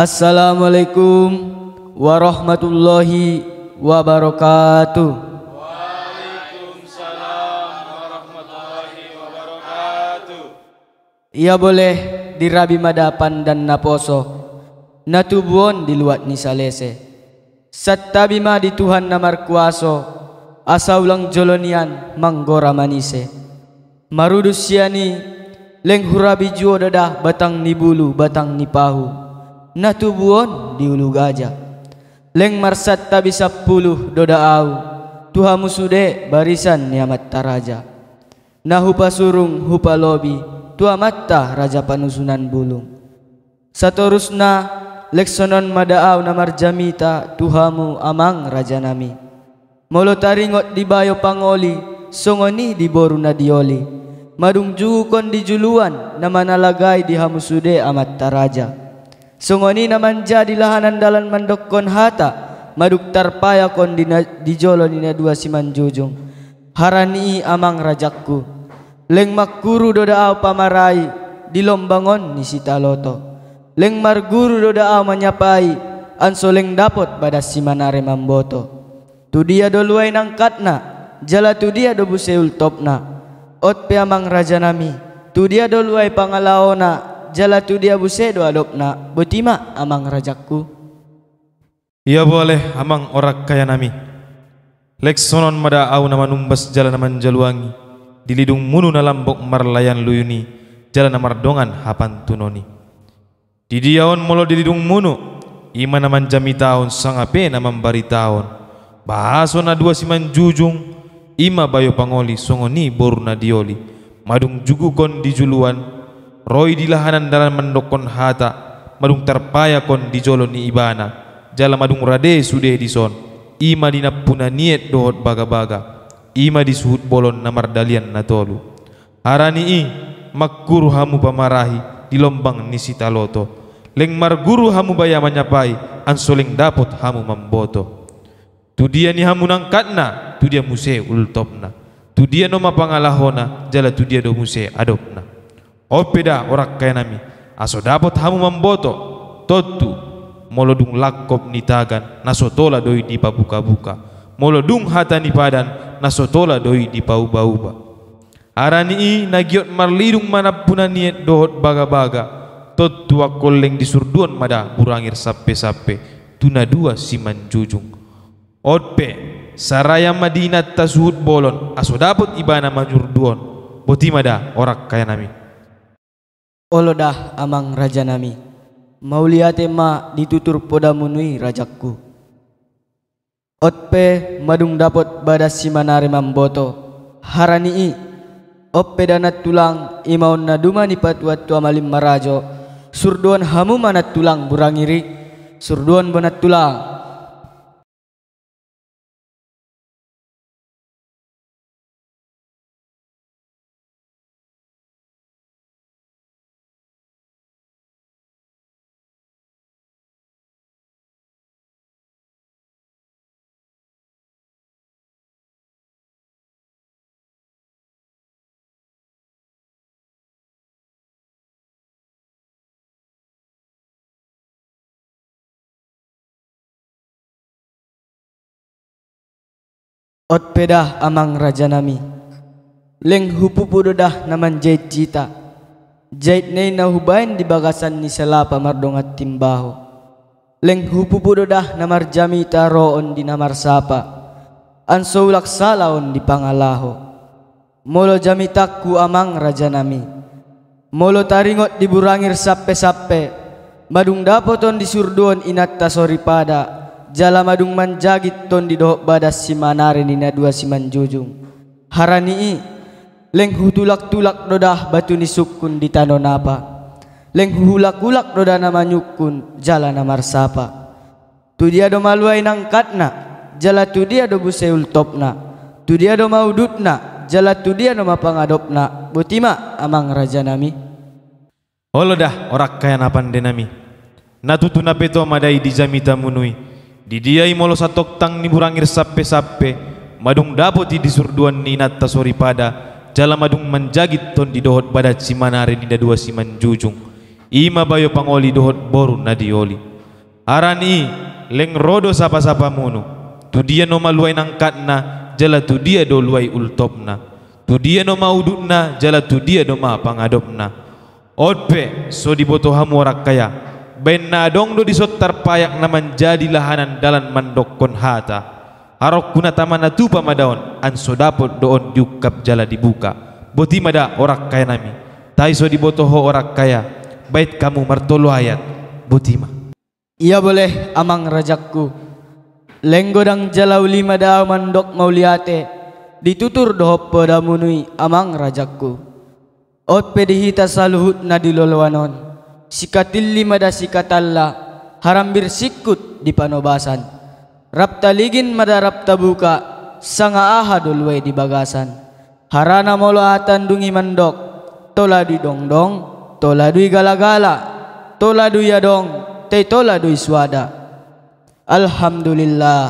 Assalamualaikum warahmatullahi wabarakatuh. Waalaikumsalam warahmatullahi wabarakatuh. Ia boleh dirabi madapan dan naposo. Natubuon di luat nisalese. Sattabima di Tuhan namar kuaso. Asa ulang jolonian manggora manise. Marudusiani leng hurabi juo dadah batang nibulu batang nipahu natubuon diulu gajah leng marsat tabi puluh doda au tuha musude barisan niamat taraja nahupa hupa surung hupa lobi tua mata raja panusunan bulung satorusna leksonon madaau namar jamita tuhamu amang raja nami molotaringot di bayo pangoli songoni di boruna dioli madung jukon di juluan nama nalagai di hamusude amat taraja Sungoni naman jadi lahanan dalan mandokon hata maduk tarpaya kon dina, dijolo dina dua siman jujung harani amang rajakku leng makuru doda au pamarai dilombangon ni sita loto leng marguru doda au manyapai ansoleng dapot pada simanare mamboto tu dia doluai nangkatna jala tu dia dobu seul topna ot pe amang raja nami tu dia doluai pangalaona jalatu dia buse doa lopna botima amang rajaku. iya boleh amang orak kaya nami lek sonon mada au nama numbas jalan aman jaluangi dilidung munu nalambok marlayan luyuni jalan amar dongan hapan tunoni didiaon molo dilidung munu ima naman jami taon sangape naman bari taon bahasona dua siman jujung ima bayo pangoli songoni boruna dioli madung jugu kon dijuluan roi lahanan dalam mendokon hata madung terpaya kon dijolon ni ibana jala madung rade di dison ima dina puna niat dohot baga-baga ima disuhut bolon namar dalian natolu harani i makguru hamu pamarahi di lombang nisita loto leng guru hamu baya manyapai ansoleng dapot hamu memboto. tu dia ni hamu nangkatna tu dia muse ultopna tu dia no mapangalahona jala tu dia do muse adopna Opeda ora nami, aso dapot hamu mamboto tottu molodung lakkop nitagan nasotola doi di pabuka-buka molodung hatani padan nasotola doi di pauba-uba arani i nagiot marlidung manapuna niat dohot baga-baga tottu akoleng disurduan mada burangir sape-sape, tuna dua siman jujung otpe saraya madinat tasuhut bolon aso dapot ibana majurduon orang orak nami. Olodah amang raja nami. Mauliate ma ditutur poda munui rajaku. Otpe madung dapot badas simanare mamboto. i, oppe danat tulang imaun naduma nipat tua amalim marajo. Surduan hamu manat tulang burangiri. Surduan banat tulang Ot pedah amang nami, Leng hupu pudodah naman jait jita. Jait nei hubain di bagasan ni selapa mardongat timbaho. Leng hupu pudodah namar jami taroon di namar sapa. Ansoulak salaon di pangalaho. Molo jami takku amang raja nami, Molo taringot di burangir sappe-sappe. badung dapoton di surduon inat tasori pada jala madung manjagit ton di doh badas simanare nina dua simanjujung harani i leng hutulak-tulak dodah batu sukun di tanonapa leng hulak-hulak doda nama nyukun jala namar sapa tu dia do maluai nangkatna jala tu dia do buseul topna tu dia do maudutna jala tu dia do mapangadopna botima amang raja nami Olo dah orak kaya napan denami. Natutuna peto madai dijamita munui didiai molo satok tang ni burangir sappe-sappe madung dapoti disurduan ni natta sori pada jala madung manjagit ton di dohot pada cimanare ni dua siman jujung ima bayo pangoli dohot boru nadioli arani leng rodo sapa-sapa munu tu dia no maluai nangkatna jala tu dia do luai ultopna tu dia no maudutna jala tu dia do ma pangadopna Otpe so dibotohamu warak kaya Benadong dongdu disot terpayak naman jadi lahanan dalan mandokon hata harok kuna tamana tupa madaon an sodapot doon diukap jala dibuka boti mada orak kaya nami taiso dibotoho orak kaya bait kamu martolo ayat botima iya boleh amang rajakku lenggodang jalau lima da mandok mauliate ditutur dohop padamunui amang rajakku ot pedihita saluhut nadilolwanon Sikatil lima sikatalla harambir sikut di panobasan rapta ligin mada rapta buka sanga ahadul di bagasan harana molo atan dungi mandok tola di dongdong tola dui gala-gala tola dui dong, te tola dui swada alhamdulillah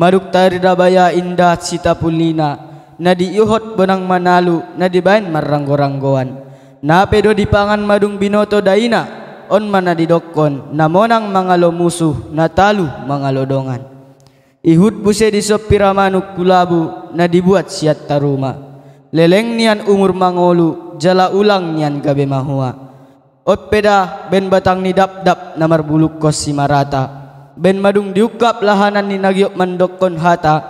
maruk tari baya indah sita pulina nadi ihot benang manalu nadi bain maranggo-ranggoan Napedo dipangan madung binoto daina on mana didokon namonang mangalo musuh natalu mangalodongan. ihut buse disop piramanuk kulabu na dibuat siat taruma. Leleng nian umur mangolu jala ulang nian gabe mahua. Otpeda ben batang ni dap dap namar buluk kos Ben madung diukap lahanan ni nagiok mandokon hata.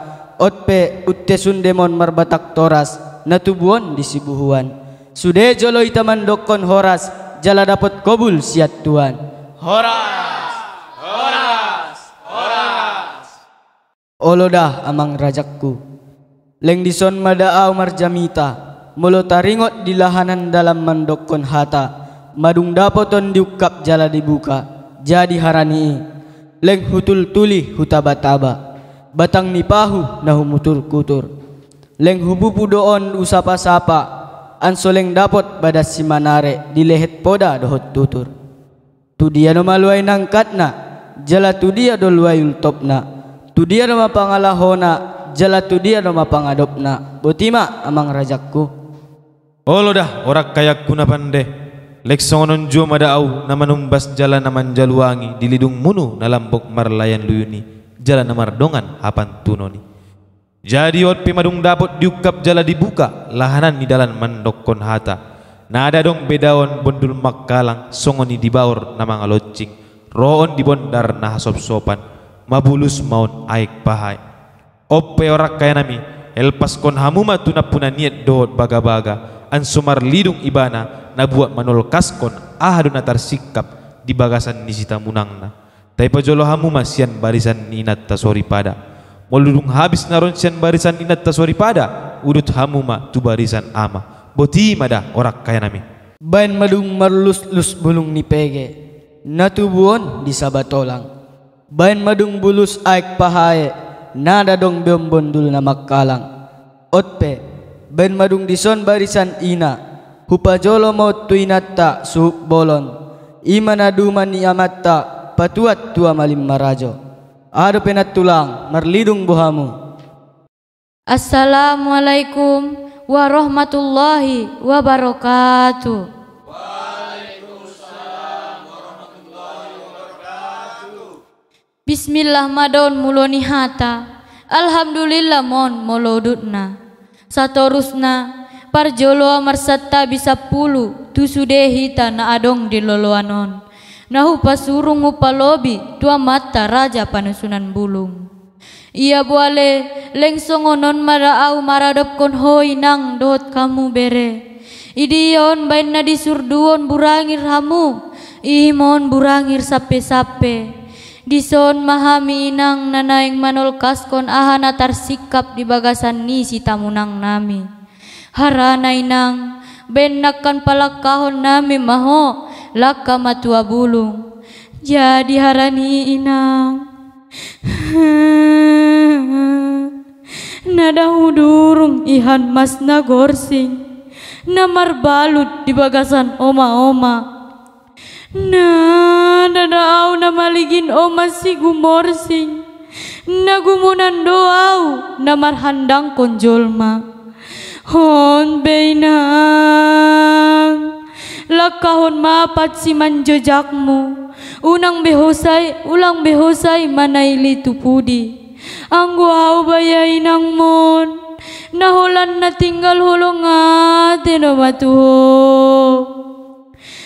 pe utte sundemon marbatak toras natubuon disibuhuan. Sude joloi taman dokon horas jala dapat kobul siat tuan. Horas, horas, horas. Olodah amang rajakku. Leng dison madaa umar jamita. Mulo taringot di lahanan dalam mandokon hata. Madung dapoton diukap jala dibuka. Jadi harani. Leng hutul tuli hutaba-taba. Batang nipahu nahumutur kutur. Leng hububu doon usapa-sapa ansoleng dapat pada simanare di lehet poda dohot tutur. Tu dia nama luai nangkatna, jala tu dia do luai ultopna. Tu dia nama pangalahona, jala tu dia nama pangadopna. Botima amang rajakku. Olo dah orang kayak kuna pande. Leksonon jo madaaw nama umbas jala nama jaluangi dilidung munu nalambok marlayan luyuni. Jala namardongan hapan tunoni. Jadi ot pemadung dapat diukap jala dibuka lahanan di dalam mendokon hata. Nada dong on bondul makalang songoni dibaur nama ngalocing. Roon dibondar nah sop sopan mabulus maun aik pahai. Ope orak kaya nami elpas kon hamuma tuna puna niat doot baga-baga ansumar lidung ibana nabuat manol kaskon ahaduna sikap di bagasan nisita munangna. Tapi pajolo hamuma sian barisan ninat tasori pada. Moludung habis naronsian barisan inat taswari pada udut hamuma tu barisan ama. Boti mada orang kaya nami. Bain madung marlus lus bulung ni pege. Natubuon di sabatolang. Bain madung bulus aik pahae. Nada dong bom bondul nama kalang. Otpe. Bain madung dison barisan ina. Hupajolo mau tuinatta su bolon. Imana duman ni amatta patuat tua malim marajo. Aduh penat tulang, merlidung buhamu. Assalamualaikum warahmatullahi wabarakatuh. Waalaikumsalam warahmatullahi wabarakatuh. Bismillah madon muloni hata. Alhamdulillah mon molodutna. Satorusna parjolo marsatta bisa pulu tusudehi tanah adong di loloanon. Nahu pasurung upalobi dua mata raja panusunan bulung. Ia buale lengsong onon mara au maradop kon hoi nang dot kamu bere. Idion bain na disurduon burangir hamu. Imon burangir sape-sape. Dison mahami inang nanaing manol kaskon ahana tarsikap di bagasan ni si tamunang nami. Harana inang ben nakkan palakahon nami maho Lakama tua bulung jadi harani inang nada hudurung ihan masna gorsing namar balut di bagasan oma-oma na dadaaw na maligin o gumorsing nagumunan doaw na marhandang konjolma hon beinang lakahon mapat si manjojakmu unang behosay ulang behosay manayli tupudi ang guhaw bayay ng mon nahulan na tinggal hulunga tinobatuho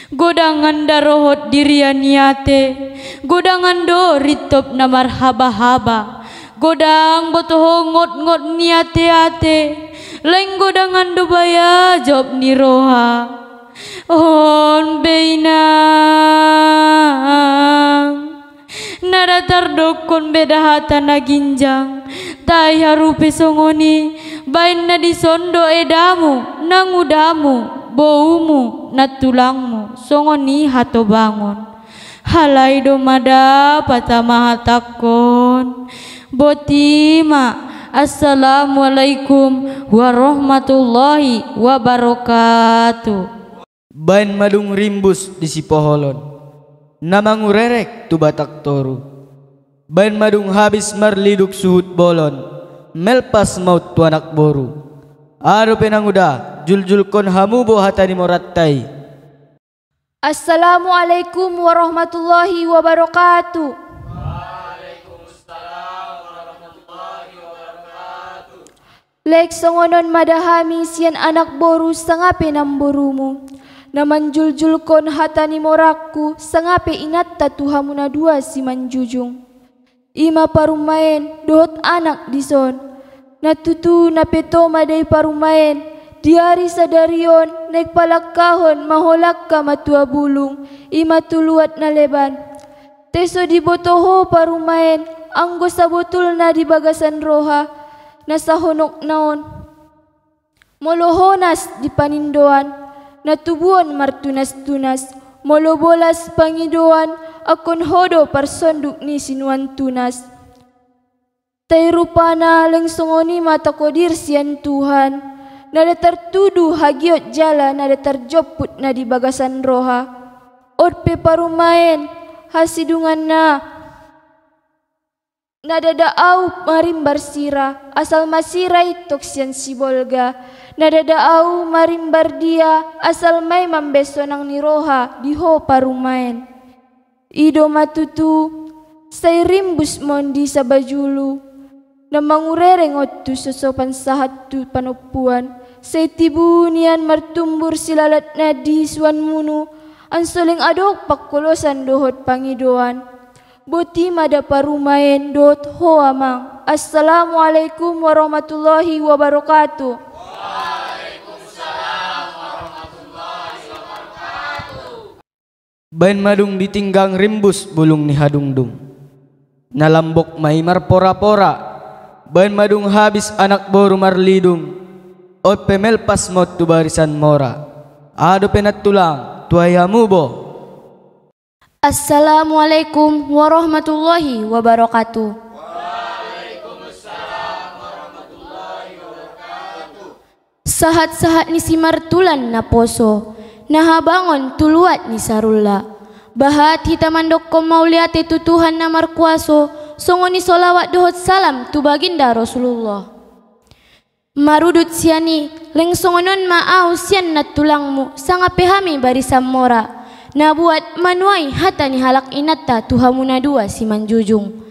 Godangan darohot dirian yate Godangan do ritop na marhaba-haba Godang botoho ngot-ngot niate-ate Leng godangan do baya job roha. On beinam naradar dokon beda hata na ginjang tai harupe songoni bain na disondo edamu nangudamu boumu na tulangmu songoni hato bangun, halai domada patamaha takon botima Assalamualaikum warahmatullahi wabarakatuh Bain madung rimbus di sipoholon. Namang urerek tu batak toru. Bain madung habis marliduk suhut bolon. Melpas maut tu anak boru. Aru penanguda juljul kon hamu bo hatani morattai. Assalamualaikum warahmatullahi wabarakatuh. Lek songonon madahami sian anak boru sangape namborumu namanjuljul kon hatani moraku inat inatta tuhamuna dua si manjujung. Ima parumain dohot anak dison. Natutu napeto madai parumain, diari sadarion naik palak kahon maholak matua bulung ima tuluat naleban. Teso dibotoho parumain, anggo na di bagasan roha nasahonok naon. Molohonas di panindoan natubuan martunas-tunas, molobolas pangidoan, akon hodo parsonduk ni sinuan tunas. Tairupana lengsongoni mata kodir sian Tuhan, nada tertuduh hagiot jala nada terjoput nadi bagasan roha. Orpe parumain, hasidungan na, Nadada au marimbar sira, asal masirai toksian sibolga, marimbar dia asal mai mambeso nang niroha diho parumain. Ido matutu sai rimbus mondi sabajulu na mangurereng otu sosopan sahat tu panopuan sai tibu nian martumbur silalat nadi suan munu ansoling adok pakolosan dohot pangidoan. Boti mada parumain dot ho amang. Assalamualaikum warahmatullahi wabarakatuh. Bain madung ditinggang rimbus bulung ni hadungdung. Nalambok maimar pora-pora. Bain madung habis anak boru marlidung. pemel pas mot tu barisan mora. Ado penat tulang tuayamu bo. Assalamualaikum warahmatullahi wabarakatuh. Sahat-sahat ni simartulan na poso. Naha bangun tuluat ni sarulla. Bahat hitamandok mau mauliate itu Tuhan namar kuaso, songoni solawat dohot salam tu baginda Rasulullah. Marudut siani, leng songonon maau sian nat tulangmu, sanga pehami barisan mora. Na buat manuai hatani halak inatta tuhamuna dua siman jujung.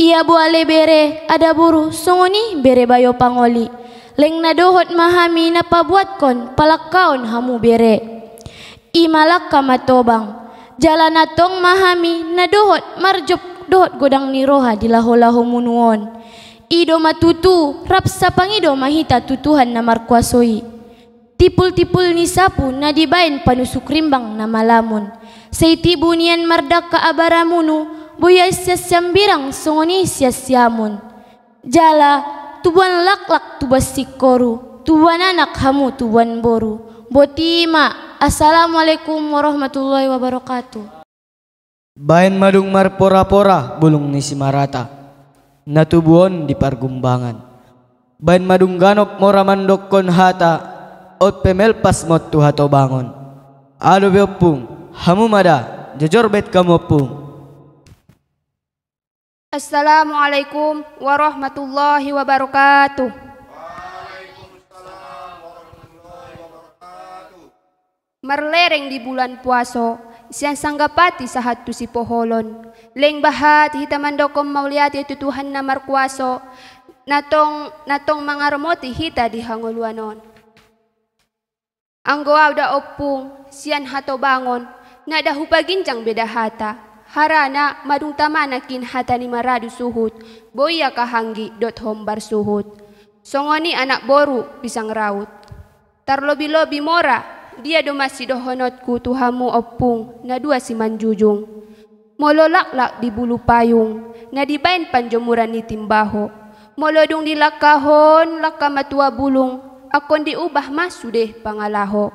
Ia buale bere, ada buru, songoni bere bayo pangoli. Leng nadohot mahami na pabuat kon, palak kau hamu bere imalak tobang, jalanatong mahami na marjup dohot godang niroha di laho munuon ido matutu rap sa pangido mahita tutuhan na markwasoi tipul-tipul ni sapu na dibain panusuk rimbang na malamun saitibu nian mardak ka abaramunu buyay siasiam birang sungoni siasiamun. Jala, tuban laklak tubas sikoru, tuban anak hamu tuban boru, botima Assalamualaikum warahmatullahi wabarakatuh. Bain madung marpora-pora bulung nisi marata. Natubuon di pargumbangan. Bain madung ganok mora mandokkon hata. Ot pemelpas mot tuhato bangon. Ado beopung, hamu mada, jejor bet kamu pung. Assalamualaikum warahmatullahi wabarakatuh. Merlereng di bulan puaso, siang sanggapati sahat tu si poholon. Leng bahat hitaman dokom mauliati itu Tuhan na markuaso, natong natong mangarmoti hita di hangoluanon. Ang goaw opung, sian hato bangon, na ginjang beda hata. Harana madung tamana kin hata ni maradu suhut, boya kahanggi dot hombar suhut. Songoni anak boru pisang raut. Tarlobi-lobi mora, dia do masih dohonotku tuhamu opung na dua siman jujung. Mololak-lak di bulu payung, na dibain panjemuran di timbaho. dung di lakahon, laka matua bulung, akon diubah masu deh pangalaho.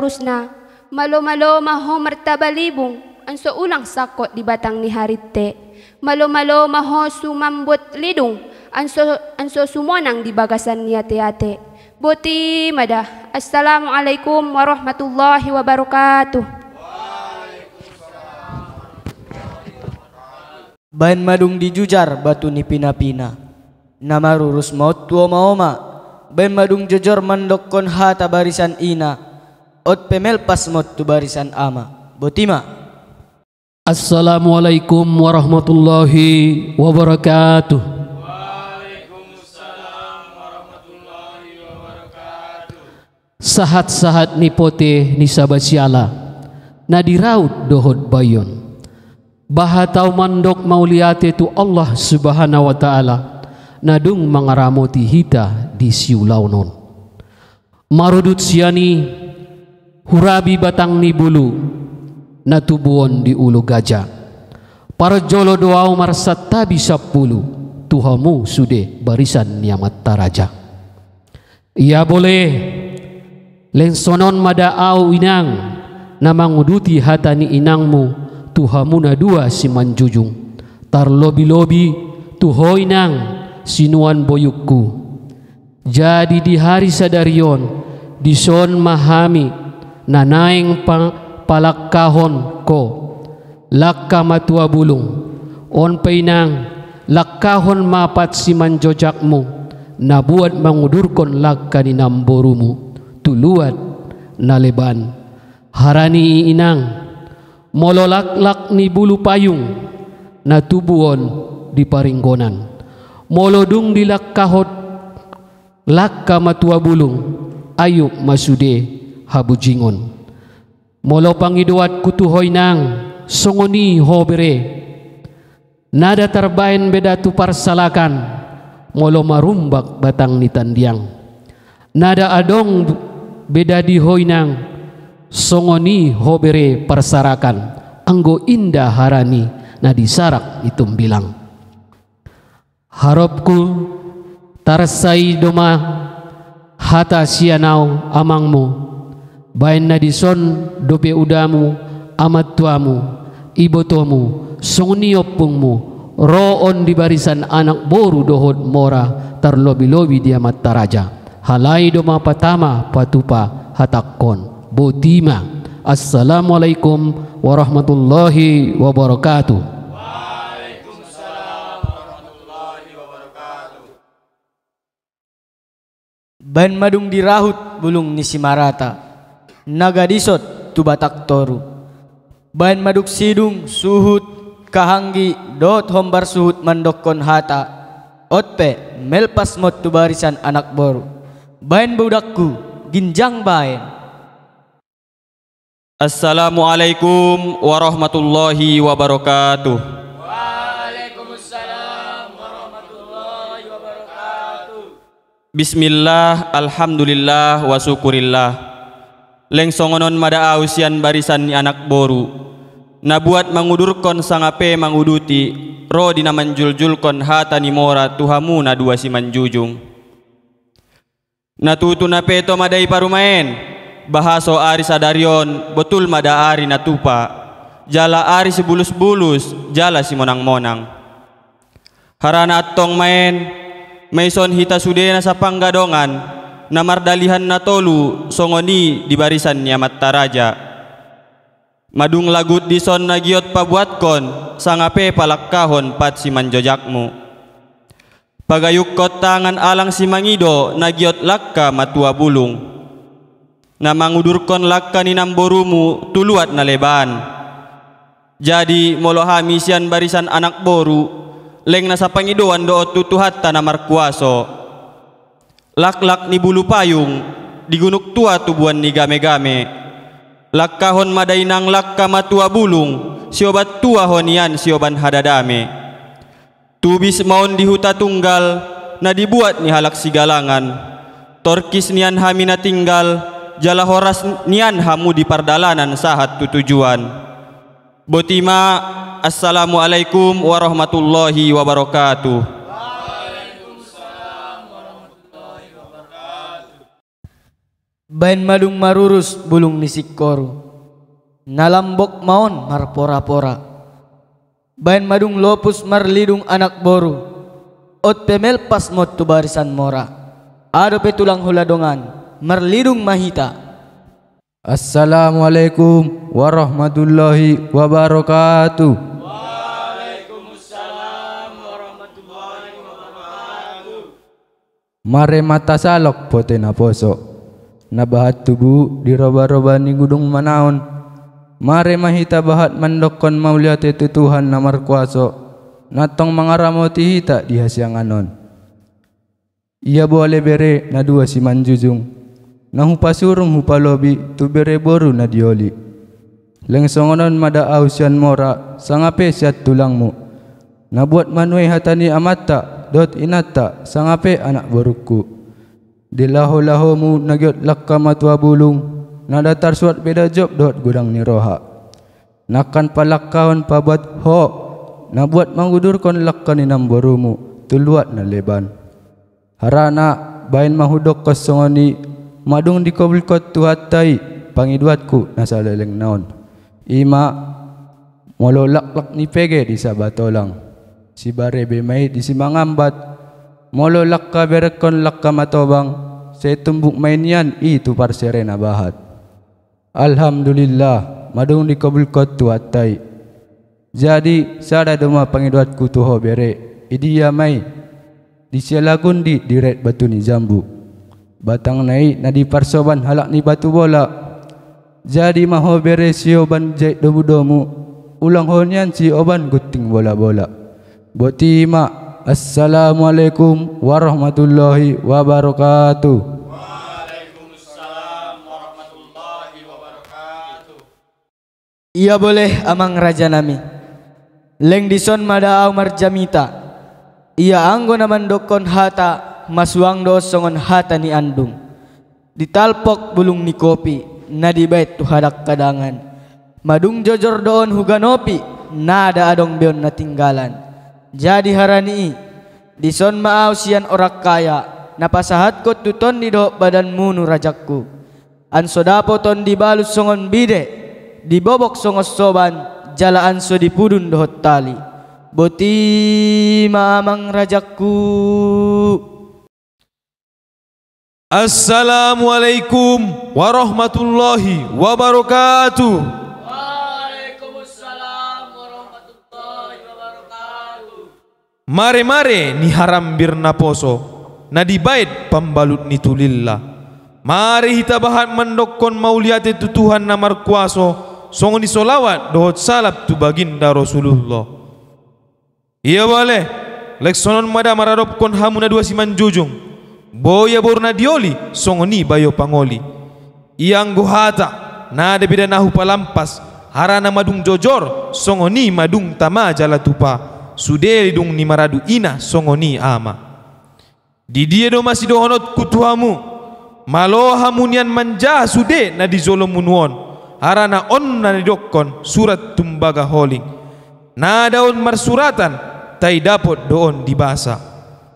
rusna, malo-malo maho mertabalibung, anso ulang sakot di batang ni harite. Malo-malo maho sumambut lidung, anso, anso sumonang di bagasan niate-ate. Boti madah Assalamualaikum warahmatullahi wabarakatuh. Bain madung dijujar batu nipina-pina. Nama rurus maut tua maoma. Bain madung jejor mandokon hata barisan ina. Ot pemel pas maut tu barisan ama. Botima. Assalamualaikum warahmatullahi wabarakatuh. sahat-sahat nipote nisabat nisabasiala nadiraut dohot bayon bahatau mandok mauliate tu Allah subhanahu wa ta'ala nadung mangaramoti hita di siulaunon marudut siani hurabi batang ni bulu natubuon di ulu gajah para jolo doa umar sattabi sapulu Tuhamu sude barisan niamat taraja ia boleh Lensonon mada au inang namanguduti hatani inangmu tuhamuna dua simanjujung tarlobi-lobi inang, sinuan boyukku jadi di hari sadarion dison mahami nanaeng pa, palakkahon ko lakka matua bulung on painang lakkahon mapat simanjojakmu nabuat mangudurkon lakka ni namborumu tuluat naleban harani inang mololaklak ni bulu payung na tubuon di paringgonan molodung di lakkahot lakka matua bulung ayuk masude habu jingon molo pangiduat kutuhoy nang songoni hobere nada terbain beda tupar salakan molo marumbak batang nitandiang nada adong bedadi hoinang songoni hobere persarakan anggo indah harani nadi sarak itu bilang harapku tarsai doma hata sianau amangmu bain nadison dope udamu amat tuamu ibotuamu songoni opungmu roon di barisan anak boru dohod mora terlobi-lobi dia raja. Halai doma patama patupa hatakon botima assalamualaikum warahmatullahi wabarakatuh Waalaikumsalam warahmatullahi wabarakatuh Ban madung dirahut bulung nisimarata nagadisot tubatak toru Ban maduk sidung suhut kahanggi dot hombar suhut mandokon hata otpe melpas mot tubarisan anak boru Bain budakku, ginjang bain. Assalamualaikum warahmatullahi wabarakatuh. Waalaikumsalam warahmatullahi wabarakatuh. Bismillah, alhamdulillah, wa Leng songonon mada ausian barisan ni anak boru. Na Nabuat mangudurkon sangape manguduti, ro dinamanjuljulkon hatani mora tuhamu na dua simanjujung. jujung. Natutu na peto madai parumain. Bahaso ari sadarion betul madaari ari natupa. Jala ari sebulus-bulus, jala si monang-monang. Harana atong main maison hita sudena sapang gadongan, namar na natolu songoni di barisan nyamata taraja. Madung lagut dison nagiot pabuatkon, sangape palakkahon pat si manjojakmu pagayukot tangan alang si mangido nagiot lakka matua bulung na mangudurkon lakka ni namborumu tuluat na leban jadi molo hami sian barisan anak boru leng nasa pangidoan doot tutuhatta na markuaso laklak ni bulu payung digunuk tua tubuan ni game-game lakkahon madainang lakka matua bulung siobat tua honian sioban hadadame Tubis maun di huta tunggal, na dibuat ni halak sigalangan. Torkis nian hamina tinggal, jala horas nian hamu di pardalanan sahat tu tujuan. Botima, Assalamualaikum warahmatullahi wabarakatuh. Bain madung marurus bulung nisik koru. Nalambok maon marpora-pora. Bain madung lopus marlidung anak boru. Ot pemel pas mot tu barisan mora. Ado petulang huladongan. Marlidung mahita. Assalamualaikum warahmatullahi wabarakatuh. Waalaikumsalam warahmatullahi wabarakatuh. Mare mata salok potena poso. Nabahat tubuh diroba-roba ni gudung manaon Mare mahita bahat mandokon mauliate tu Tuhan namar kuaso. Natong mangaramoti hita dia siang Ia boleh bere na dua si manjujung. Na hupa surung hupa lobi tu bere boru na dioli. Lengsongonon mada ausian mora sangape siat tulangmu. Na buat manui hatani amata dot inata sangape anak borukku. Dilaho lahomu nagiot lakka matua bulung tar suat beda job dot gudang ni roha nakan kawan pabat ho nabuat mangudur kon lakkan inam borumu tuluat na leban harana bain mahudok kosongoni madung di kobul kot tuhatai pangiduatku nasa leleng naon ima molo lak ni pege di sabatolang si bare mai di simangambat Molo lakka berekon lakka matobang, tumbuk mainian itu parserena bahat. Alhamdulillah madung dikabul qattu attai jadi sada doma pangiduat ku tuho bere idi ya mai di di diret batu ni jambu batang naik nadi parsoban halak ni batu bola jadi maho bere sio ban domu ulang honyan si oban guting bola bola boti ma assalamualaikum warahmatullahi wabarakatuh Iya boleh amang raja nami. Leng dison mada Umar jamita. Iya naman dokon hata masuang do songon hata ni andung. Ditalpok bulung ni kopi nadi bait tu hadak kadangan. Madung jojor doon huganopi nada adong beon na tinggalan. Jadi harani dison maau sian orak kaya napasahat ko tuton di do badan munu rajakku. Ansodapo ton dibalus songon bide dibobok songosoban jalaan so dipudun dohot tali boti mamang rajaku Assalamualaikum warahmatullahi wabarakatuh. warahmatullahi wabarakatuh. Mare mare ni haram birna poso. Nadi bait pembalut ni tulillah. Mari kita bahat mendokon mauliat itu Tuhan namar kuaso Songon di solawat dohot salab tu baginda Rasulullah iya boleh lek mada maradop kon hamuna dua siman jujung boya borna dioli songoni bayo pangoli Iang guhata. na de bida nahu palampas harana madung jojor Songoni madung tama jala tupa sudeli dung ni maradu ina Songoni ama di dia do masih dohonot kutuhamu maloha hamunian manja sude na di zolomunuon arana onna dokkon surat tumbaga holing na daun marsuratan tai dapot doon dibasa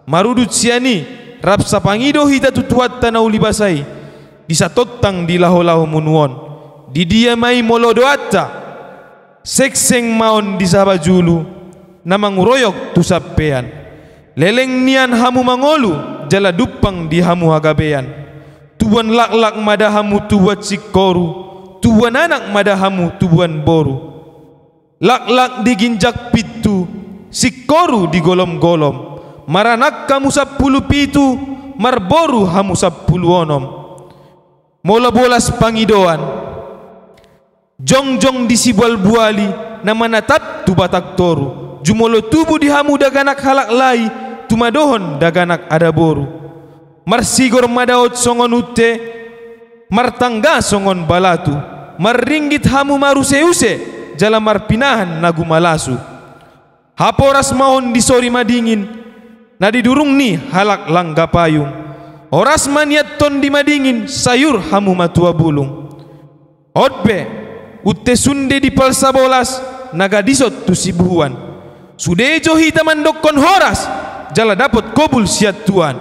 marudut siani rap sapangido hita tutuat tanau libasai disatottang di laho-laho munuon didiamai molodoatta sekseng maon disabajulu namang royok tusapean leleng nian hamu mangolu jala dupang di hamu hagabean tuan lak-lak hamu tuwat sikoru tubuhan anak madahamu tubuhan boru lak-lak diginjak pitu sikoru digolom-golom maranak kamu sapulu pitu marboru hamu sapulu onom mola bolas pangidoan jongjong disibal buali natat tap tubatak toru jumolo tubuh dihamu daganak halak lai tumadohon daganak ada boru, marsigor madaot songon utte martangga songon balatu meringgit hamu maruseuse jala marpinahan nagu malasu haporas mahon disori madingin na didurung ni halak langga payung oras maniat ton di madingin sayur hamu matua bulung otbe utte sunde di palsa bolas naga disot tu sibuhuan sudejo hitaman dokon horas jala dapat kobul siat tuan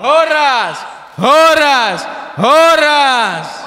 horas horas horas.